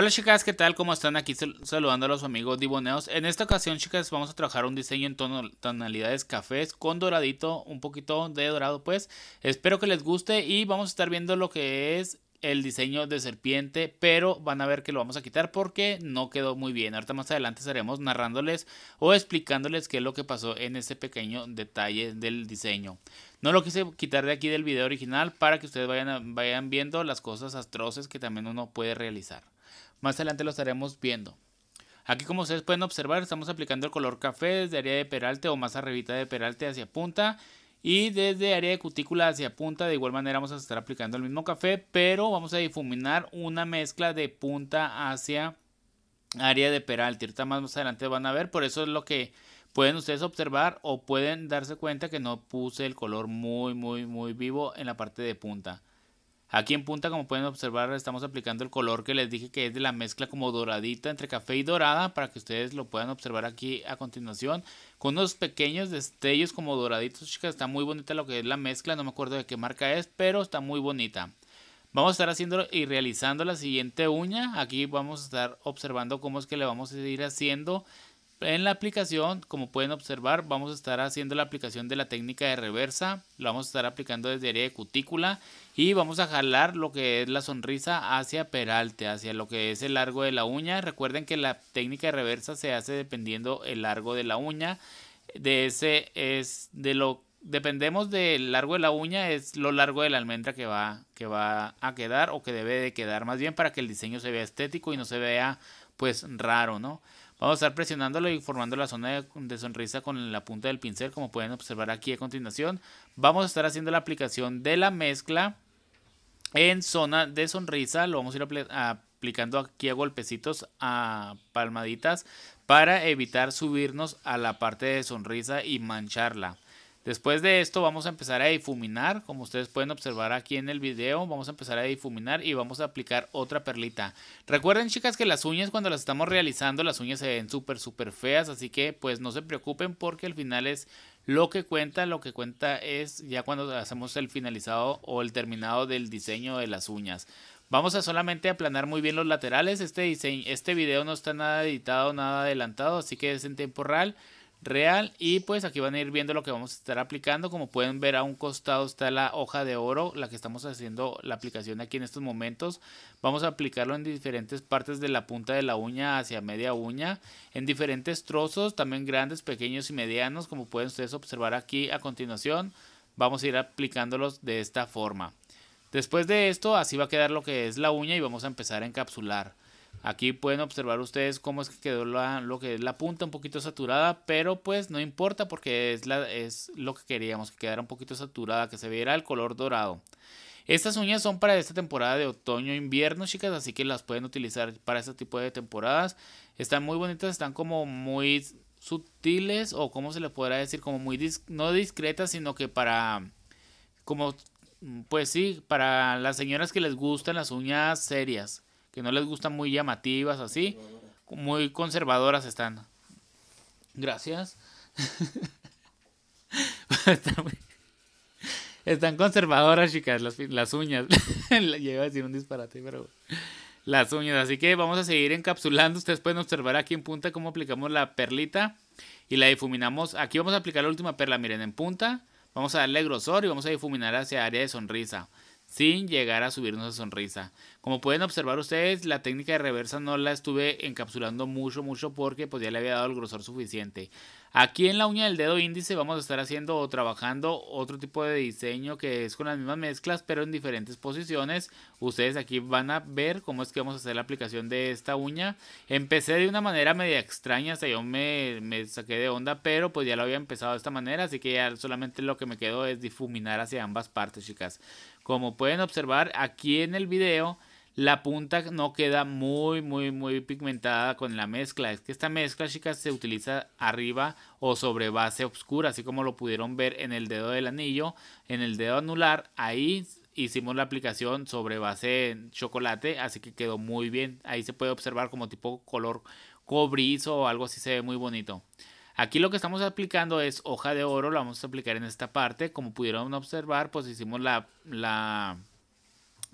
Hola chicas, ¿qué tal? ¿Cómo están? Aquí saludando a los amigos diboneos. En esta ocasión, chicas, vamos a trabajar un diseño en tonalidades cafés con doradito, un poquito de dorado, pues. Espero que les guste y vamos a estar viendo lo que es el diseño de serpiente, pero van a ver que lo vamos a quitar porque no quedó muy bien. Ahorita más adelante estaremos narrándoles o explicándoles qué es lo que pasó en ese pequeño detalle del diseño. No lo quise quitar de aquí del video original para que ustedes vayan, vayan viendo las cosas atroces que también uno puede realizar. Más adelante lo estaremos viendo. Aquí como ustedes pueden observar estamos aplicando el color café desde área de peralte o más arribita de peralte hacia punta. Y desde área de cutícula hacia punta de igual manera vamos a estar aplicando el mismo café. Pero vamos a difuminar una mezcla de punta hacia área de peralte. Ahorita más adelante van a ver. Por eso es lo que pueden ustedes observar o pueden darse cuenta que no puse el color muy muy muy vivo en la parte de punta. Aquí en punta, como pueden observar, estamos aplicando el color que les dije que es de la mezcla como doradita entre café y dorada para que ustedes lo puedan observar aquí a continuación. Con unos pequeños destellos como doraditos, chicas, está muy bonita lo que es la mezcla, no me acuerdo de qué marca es, pero está muy bonita. Vamos a estar haciendo y realizando la siguiente uña. Aquí vamos a estar observando cómo es que le vamos a ir haciendo en la aplicación, como pueden observar, vamos a estar haciendo la aplicación de la técnica de reversa. Lo vamos a estar aplicando desde área de cutícula y vamos a jalar lo que es la sonrisa hacia peralte, hacia lo que es el largo de la uña. Recuerden que la técnica de reversa se hace dependiendo el largo de la uña. De ese es de lo dependemos del largo de la uña es lo largo de la almendra que va que va a quedar o que debe de quedar más bien para que el diseño se vea estético y no se vea pues raro, ¿no? Vamos a estar presionándolo y formando la zona de, sonrisa con la punta del pincel, como pueden observar aquí a continuación. Vamos a estar haciendo la aplicación de la mezcla en zona de sonrisa. Lo vamos a ir aplicando aquí a golpecitos, a palmaditas, para evitar subirnos a la parte de sonrisa y mancharla. Después de esto vamos a empezar a difuminar, como ustedes pueden observar aquí en el video, vamos a empezar a difuminar y vamos a aplicar otra perlita. Recuerden chicas que las uñas cuando las estamos realizando, las uñas se ven súper súper feas, así que pues no se preocupen porque al final es lo que cuenta, lo que cuenta es ya cuando hacemos el finalizado o el terminado del diseño de las uñas. Vamos a solamente aplanar muy bien los laterales. Este, diseño, este video no está nada editado, nada adelantado, así que es en tiempo real real y pues aquí van a ir viendo lo que vamos a estar aplicando como pueden ver a un costado está la hoja de oro la que estamos haciendo la aplicación aquí en estos momentos vamos a aplicarlo en diferentes partes de la punta de la uña hacia media uña en diferentes trozos también grandes pequeños y medianos como pueden ustedes observar aquí a continuación vamos a ir aplicándolos de esta forma después de esto así va a quedar lo que es la uña y vamos a empezar a encapsular Aquí pueden observar ustedes cómo es que quedó la, lo que es la punta un poquito saturada, pero pues no importa porque es, la, es lo que queríamos, que quedara un poquito saturada, que se viera el color dorado. Estas uñas son para esta temporada de otoño-invierno, chicas, así que las pueden utilizar para este tipo de temporadas. Están muy bonitas, están como muy sutiles o como se le podrá decir, como muy no discretas, sino que para como pues sí, para las señoras que les gustan las uñas serias que no les gustan muy llamativas, así, muy conservadoras están. Gracias. están, conservadoras, chicas, las, uñas. Lleva a decir un disparate, pero las uñas. Así que vamos a seguir encapsulando. Ustedes pueden observar aquí en punta cómo aplicamos la perlita y la difuminamos. Aquí vamos a aplicar la última perla, miren, en punta. Vamos a darle grosor y vamos a difuminar hacia área de sonrisa sin llegar a subirnos a sonrisa. Como pueden observar ustedes, la técnica de reversa no la estuve encapsulando mucho, mucho porque pues, ya le había dado el grosor suficiente. Aquí en la uña del dedo índice vamos a estar haciendo o trabajando otro tipo de diseño que es con las mismas mezclas pero en diferentes posiciones. Ustedes aquí van a ver cómo es que vamos a hacer la aplicación de esta uña. Empecé de una manera media extraña, sea yo me, saqué de onda, pero pues ya lo había empezado de esta manera, así que ya solamente lo que me quedó es difuminar hacia ambas partes, chicas. Como pueden observar aquí en el video la punta no queda muy, muy, muy pigmentada con la mezcla. Es que esta mezcla, chicas, se utiliza arriba o sobre base oscura, así como lo pudieron ver en el dedo del anillo, en el dedo anular. Ahí hicimos la aplicación sobre base en chocolate, así que quedó muy bien. Ahí se puede observar como tipo color cobrizo o algo así, se ve muy bonito. Aquí lo que estamos aplicando es hoja de oro, la vamos a aplicar en esta parte. Como pudieron observar, pues hicimos la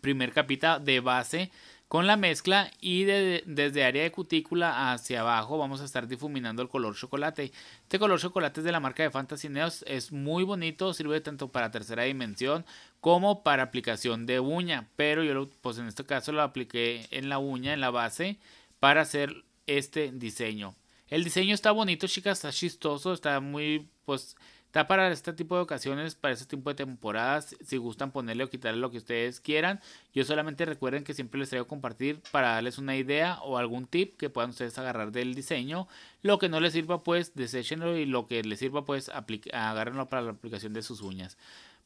primer capita de base con la mezcla y desde área de cutícula hacia abajo vamos a estar difuminando el color chocolate. Este color chocolate es de la marca de Fantasy Neos, es muy bonito, sirve tanto para tercera dimensión como para aplicación de uña, pero yo pues en este caso lo apliqué en la uña, en la base, para hacer este diseño. El diseño está bonito, chicas, está chistoso, está muy pues Está para este tipo de ocasiones, para este tipo de temporadas. Si gustan ponerle o quitarle lo que ustedes quieran. Yo solamente recuerden que siempre les traigo compartir para darles una idea o algún tip que puedan ustedes agarrar del diseño. Lo que no les sirva, pues deséchenlo y lo que les sirva, pues agárrenlo para la aplicación de sus uñas.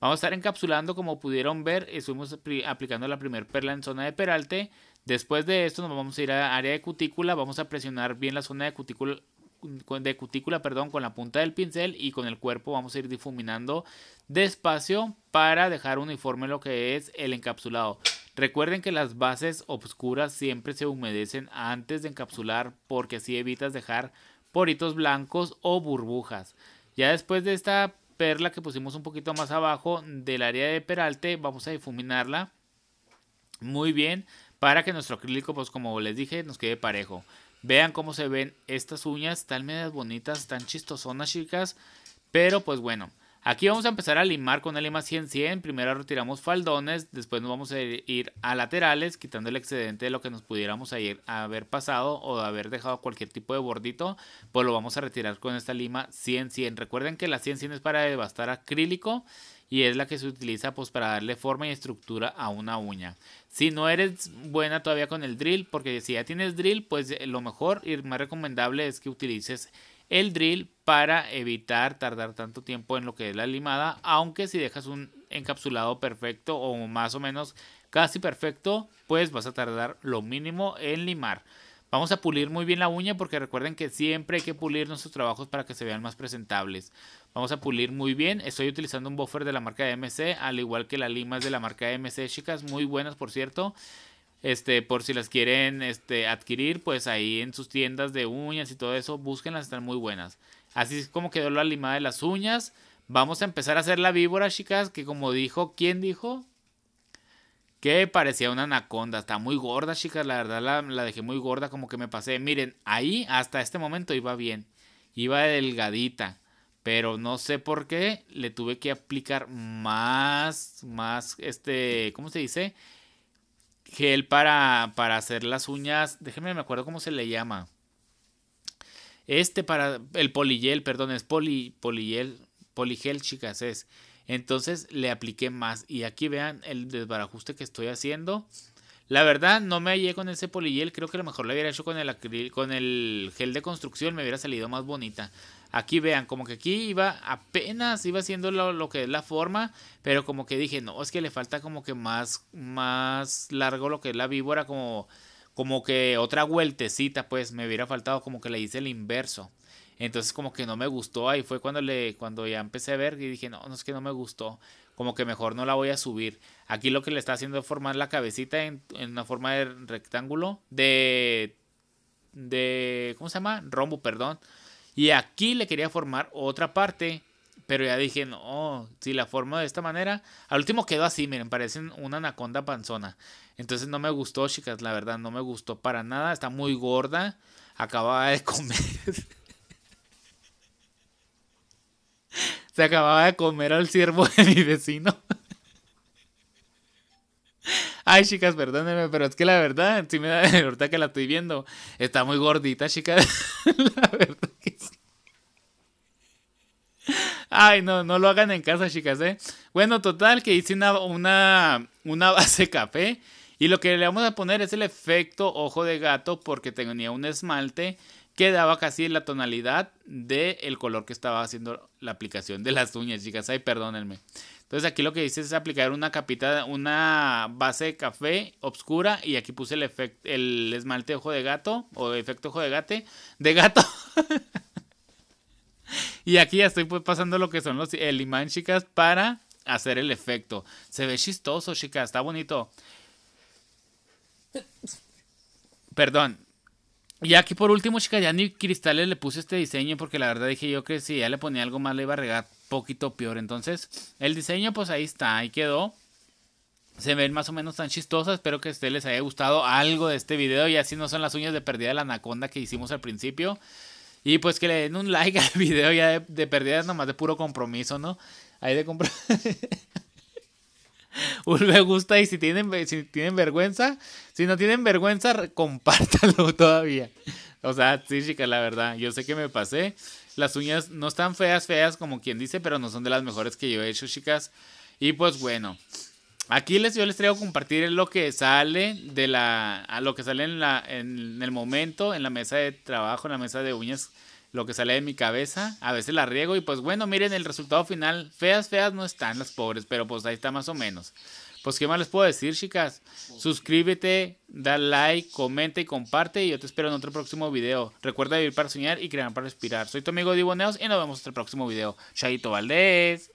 Vamos a estar encapsulando, como pudieron ver, estuvimos aplicando la primera perla en zona de peralte. Después de esto nos vamos a ir a área de cutícula, vamos a presionar bien la zona de cutícula, de cutícula perdón, con la punta del pincel y con el cuerpo vamos a ir difuminando despacio para dejar uniforme lo que es el encapsulado. Recuerden que las bases oscuras siempre se humedecen antes de encapsular porque así evitas dejar poritos blancos o burbujas. Ya después de esta perla que pusimos un poquito más abajo del área de peralte, vamos a difuminarla muy bien para que nuestro acrílico, pues como les dije, nos quede parejo. Vean cómo se ven estas uñas, están medias bonitas, están chistosonas chicas. Pero pues bueno, aquí vamos a empezar a limar con una lima 100-100. Primero retiramos faldones, después nos vamos a ir a laterales, quitando el excedente de lo que nos pudiéramos haber pasado o de haber dejado cualquier tipo de bordito. Pues lo vamos a retirar con esta lima 100-100. Recuerden que la 100-100 es para devastar acrílico y es la que se utiliza pues para darle forma y estructura a una uña. Si no eres buena todavía con el drill, porque si ya tienes drill, pues eh, lo mejor y más recomendable es que utilices el drill para evitar tardar tanto tiempo en lo que es la limada, aunque si dejas un encapsulado perfecto o más o menos casi perfecto, pues vas a tardar lo mínimo en limar. Vamos a pulir muy bien la uña porque recuerden que siempre hay que pulir nuestros trabajos para que se vean más presentables. Vamos a pulir muy bien. Estoy utilizando un buffer de la marca MC, al igual que las limas de la marca MC, chicas. Muy buenas, por cierto. Este, por si las quieren este, adquirir, pues ahí en sus tiendas de uñas y todo eso, búsquenlas, están muy buenas. Así es como quedó la lima de las uñas. Vamos a empezar a hacer la víbora, chicas, que como dijo, ¿quién dijo? Que parecía una anaconda, está muy gorda, chicas, la verdad la dejé muy gorda, como que me pasé. Miren, ahí hasta este momento iba bien, iba delgadita. Pero no sé por qué le tuve que aplicar más, más, este, ¿cómo se dice? Gel para, para hacer las uñas. Déjenme, me acuerdo cómo se le llama. Este para, el polygel, perdón, es poli, polygel, poligel, chicas, es. Entonces le apliqué más. Y aquí vean el desbarajuste que estoy haciendo. La verdad, no me hallé con ese polygel, Creo que a lo mejor lo hubiera hecho con el, con el gel de construcción. Me hubiera salido más bonita. Aquí vean, como que aquí iba apenas, iba haciendo lo, que es la forma, pero como que dije, no, es que le falta como que más, más largo lo que es la víbora, como, como que otra vueltecita, pues me hubiera faltado como que le hice el inverso. Entonces como que no me gustó, ahí fue cuando, le, cuando ya empecé a ver y dije, no, no es que no me gustó, como que mejor no la voy a subir. Aquí lo que le está haciendo es formar la cabecita en, en una forma de rectángulo, de, de, ¿cómo se llama? Rombo, perdón. Y aquí le quería formar otra parte, pero ya dije, no, si la formo de esta manera, al último quedó así, miren, parecen una anaconda panzona. Entonces no me gustó, chicas, la verdad, no me gustó para nada, está muy gorda, acababa de comer. Se acababa de comer al ciervo de mi vecino. Ay, chicas, perdónenme, pero es que la verdad, si me da, ahorita que la estoy viendo, está muy gordita, chicas. la verdad. Ay, no, no lo hagan en casa, chicas, ¿eh? Bueno, total, que hice una, una, una base café. Y lo que le vamos a poner es el efecto ojo de gato porque tenía un esmalte que daba casi la tonalidad del color que estaba haciendo la aplicación de las uñas, chicas. Ay, perdónenme. Entonces aquí lo que hice es aplicar una capita, una base de café oscura y aquí puse el, efecto el esmalte ojo de gato o efecto ojo de gato. de gato. Y aquí ya estoy pues, pasando lo que son los el imán, chicas, para hacer el efecto. Se ve chistoso, chicas, está bonito. Perdón. Y aquí por último, chicas, ya ni cristales le puse este diseño porque la verdad dije yo que si ya le ponía algo más le iba a regar poquito peor. Entonces, el diseño pues ahí está, ahí quedó. Se ven más o menos tan chistosas. Espero que a ustedes les haya gustado algo de este video. Y así no son las uñas de perdida de la anaconda que hicimos al principio. Y pues que le den un like al video ya de, pérdidas, nomás de puro compromiso, ¿no? Ahí de compromiso. un me gusta y si tienen, si tienen vergüenza, si no tienen vergüenza, compártalo todavía. O sea, sí, chicas, la verdad, yo sé que me pasé. Las uñas no están feas, feas como quien dice, pero no son de las mejores que yo he hecho, chicas. Y pues bueno, Aquí les, yo les traigo compartir lo que sale de la, lo que sale en, la, en el momento, en la mesa de trabajo, en la mesa de uñas, lo que sale de mi cabeza. A veces la riego y pues bueno, miren el resultado final. Feas, feas no están las pobres, pero pues ahí está más o menos. Pues qué más les puedo decir, chicas. Suscríbete, da like, comenta y comparte. Y yo te espero en otro próximo video. Recuerda vivir para soñar y crear para respirar. Soy tu amigo Diboneos y nos vemos en el próximo video. Chaito Valdés.